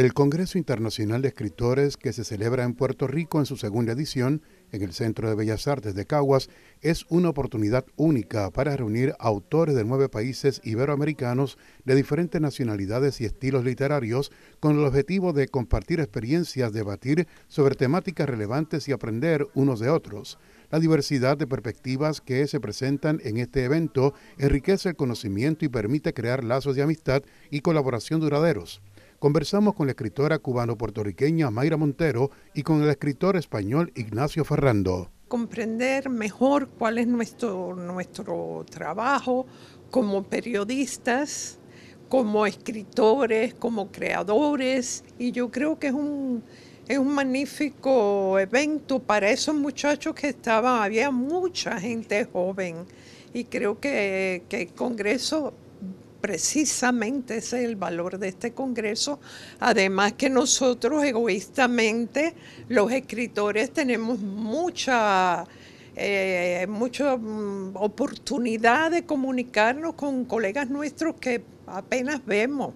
El Congreso Internacional de Escritores, que se celebra en Puerto Rico en su segunda edición, en el Centro de Bellas Artes de Caguas, es una oportunidad única para reunir autores de nueve países iberoamericanos de diferentes nacionalidades y estilos literarios con el objetivo de compartir experiencias, debatir sobre temáticas relevantes y aprender unos de otros. La diversidad de perspectivas que se presentan en este evento enriquece el conocimiento y permite crear lazos de amistad y colaboración duraderos conversamos con la escritora cubano-puertorriqueña Mayra Montero y con el escritor español Ignacio Ferrando. Comprender mejor cuál es nuestro, nuestro trabajo como periodistas, como escritores, como creadores, y yo creo que es un, es un magnífico evento para esos muchachos que estaban, había mucha gente joven, y creo que, que el Congreso precisamente ese es el valor de este Congreso. Además que nosotros egoístamente, los escritores, tenemos mucha... Eh, mucha mm, oportunidad de comunicarnos con colegas nuestros que apenas vemos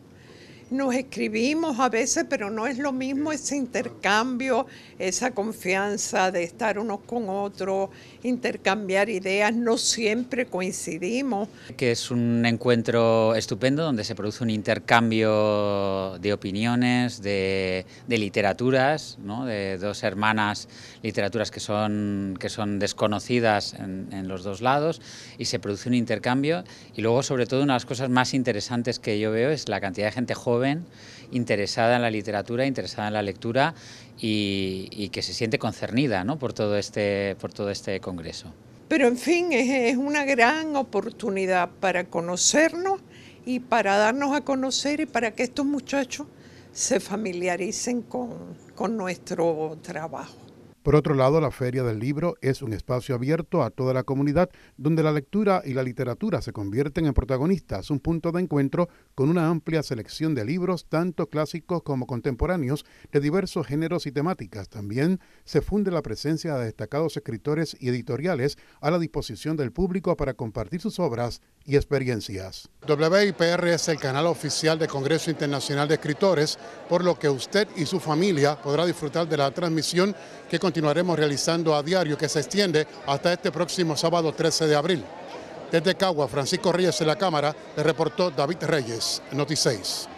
nos escribimos a veces, pero no es lo mismo ese intercambio, esa confianza de estar unos con otros, intercambiar ideas, no siempre coincidimos. Que es un encuentro estupendo donde se produce un intercambio de opiniones, de, literaturas, de dos hermanas literaturas que son, que son desconocidas en los dos lados y se produce un intercambio y luego sobre todo una de las cosas más interesantes que yo veo es la cantidad de gente joven interesada en la literatura, interesada en la lectura y, que se siente concernida por, todo este, por todo este congreso. Pero en fin, es, una gran oportunidad para conocernos y para darnos a conocer y para que estos muchachos se familiaricen con nuestro trabajo. Por otro lado, la Feria del Libro es un espacio abierto a toda la comunidad donde la lectura y la literatura se convierten en protagonistas, un punto de encuentro con una amplia selección de libros, tanto clásicos como contemporáneos, de diversos géneros y temáticas. También se funde la presencia de destacados escritores y editoriales a la disposición del público para compartir sus obras y experiencias. WIPR es el canal oficial del Congreso Internacional de Escritores, por lo que usted y su familia podrá disfrutar de la transmisión que continúa continuaremos realizando a diario que se extiende hasta este próximo sábado 13 de abril. Desde Cagua, Francisco Reyes en la Cámara, le reportó David Reyes, Noticéis.